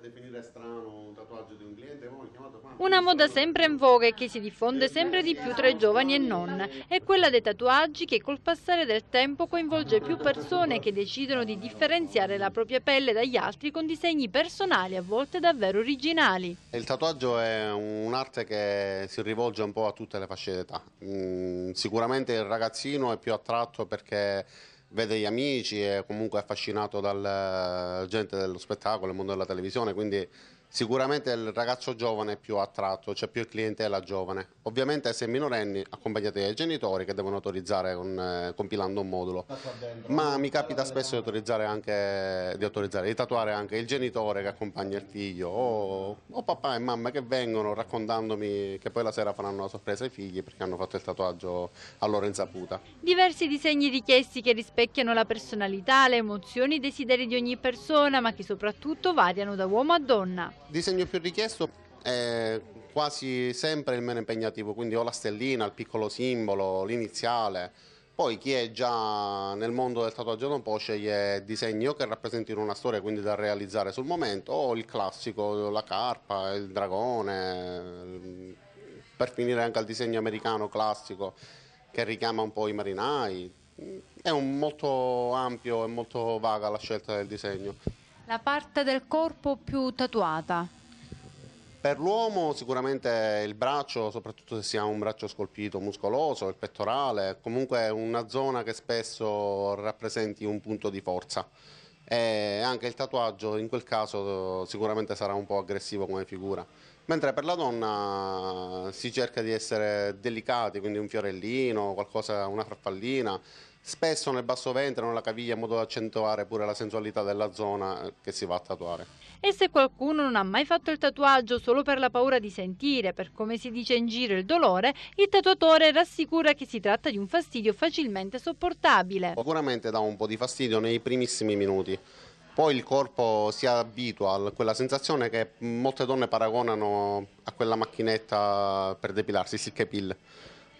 definire strano un tatuaggio di un cliente, ma chiamato quanto? Una moda sempre in voga e che si diffonde sempre di più tra i giovani e non, è quella dei tatuaggi che col passare del tempo coinvolge più persone che decidono di differenziare la propria pelle dagli altri con disegni personali a volte davvero originali. Il tatuaggio è un'arte che si rivolge un po' a tutte le fasce d'età. Mm, sicuramente il ragazzino è più attratto perché vede gli amici è comunque affascinato dalla gente dello spettacolo, il mondo della televisione, quindi Sicuramente il ragazzo giovane è più attratto, c'è cioè più clientela giovane. Ovviamente se minorenni accompagnati dai genitori che devono autorizzare con, eh, compilando un modulo. Ma mi capita spesso di autorizzare, anche, di autorizzare, di tatuare anche il genitore che accompagna il figlio o, o, papà e mamma che vengono raccontandomi che poi la sera faranno una sorpresa ai figli perché hanno fatto il tatuaggio a loro insaputa. Diversi disegni richiesti che rispecchiano la personalità, le emozioni, i desideri di ogni persona ma che soprattutto variano da uomo a donna. Disegno più richiesto è quasi sempre il meno impegnativo, quindi ho la stellina, il piccolo simbolo, l'iniziale. Poi chi è già nel mondo del tatuaggio non può po' sceglie disegni o che rappresentino una storia quindi da realizzare sul momento o il classico, la carpa, il dragone, per finire anche al disegno americano classico che richiama un po' i marinai. È molto ampio e molto vaga la scelta del disegno. La parte del corpo più tatuata? Per l'uomo sicuramente il braccio, soprattutto se si ha un braccio scolpito, muscoloso, il pettorale, comunque è una zona che spesso rappresenti un punto di forza. E anche il tatuaggio in quel caso sicuramente sarà un po' aggressivo come figura. Mentre per la donna si cerca di essere delicati, quindi un fiorellino, qualcosa, una farfallina, spesso nel basso ventre, nella caviglia, in modo da accentuare pure la sensualità della zona eh, che si va a tatuare. E se qualcuno non ha mai fatto il tatuaggio solo per la paura di sentire, per come si dice in giro, il dolore, il tatuatore rassicura che si tratta di un fastidio facilmente sopportabile. Sicuramente dà un po' di fastidio nei primissimi minuti. Poi il corpo si abitua a quella sensazione che molte donne paragonano a quella macchinetta per depilarsi, il silk pill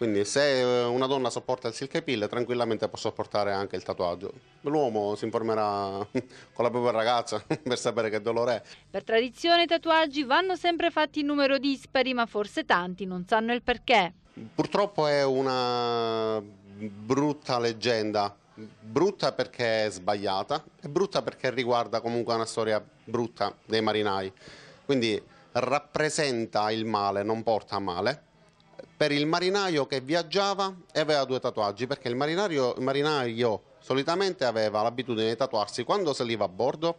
quindi se eh, una donna sopporta il silk pill, tranquillamente può sopportare anche il tatuaggio. L'uomo si informerà con la propria ragazza per sapere che dolore è. Per tradizione i tatuaggi vanno sempre fatti in numero dispari, ma forse tanti non sanno il perché. Purtroppo è una brutta leggenda brutta perché è sbagliata e brutta perché riguarda comunque una storia brutta dei marinai. Quindi rappresenta il male, non porta a male per il marinaio che viaggiava e aveva due tatuaggi, perché il marinaio, il marinaio solitamente aveva l'abitudine di tatuarsi quando saliva a bordo,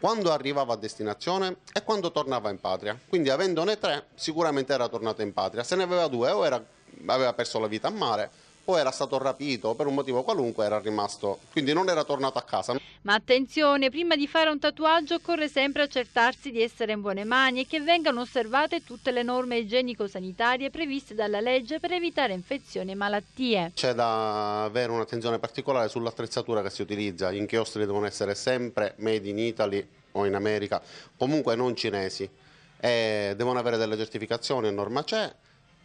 quando arrivava a destinazione e quando tornava in patria. Quindi avendone tre, sicuramente era tornato in patria. Se ne aveva due, o era, aveva perso la vita a mare, o era stato rapito, per un motivo qualunque era rimasto, quindi non era tornato a casa. Ma attenzione, prima di fare un tatuaggio occorre sempre accertarsi di essere in buone mani e che vengano osservate tutte le norme igienico-sanitarie previste dalla legge per evitare infezioni e malattie. C'è da avere un'attenzione particolare sull'attrezzatura che si utilizza, gli inchiostri devono essere sempre made in Italy o in America, comunque non cinesi. E eh, devono avere delle certificazioni, a norma c'è,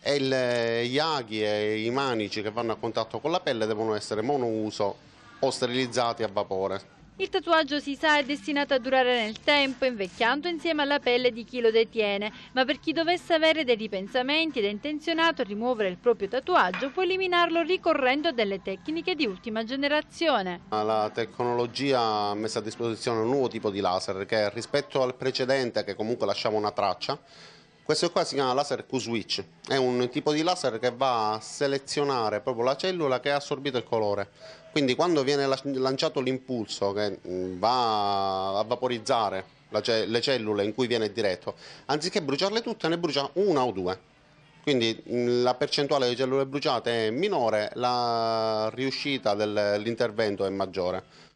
e il, gli aghi e i manici che vanno a contatto con la pelle devono essere monouso o sterilizzati a vapore. Il tatuaggio si sa è destinato a durare nel tempo, invecchiando insieme alla pelle di chi lo detiene, ma per chi dovesse avere dei ripensamenti ed è intenzionato a rimuovere il proprio tatuaggio può eliminarlo ricorrendo a delle tecniche di ultima generazione. La tecnologia ha messo a disposizione un nuovo tipo di laser che rispetto al precedente che comunque lasciava una traccia, questo qua si chiama laser Q-switch, è un tipo di laser che va a selezionare proprio la cellula che ha assorbito il colore. Quindi quando viene lanciato l'impulso che mm, va a vaporizzare le cellule in cui viene diretto, anziché bruciarle tutte ne brucia una o due. Quindi mm, la percentuale di cellule bruciate è minore, la riuscita dell'intervento è maggiore.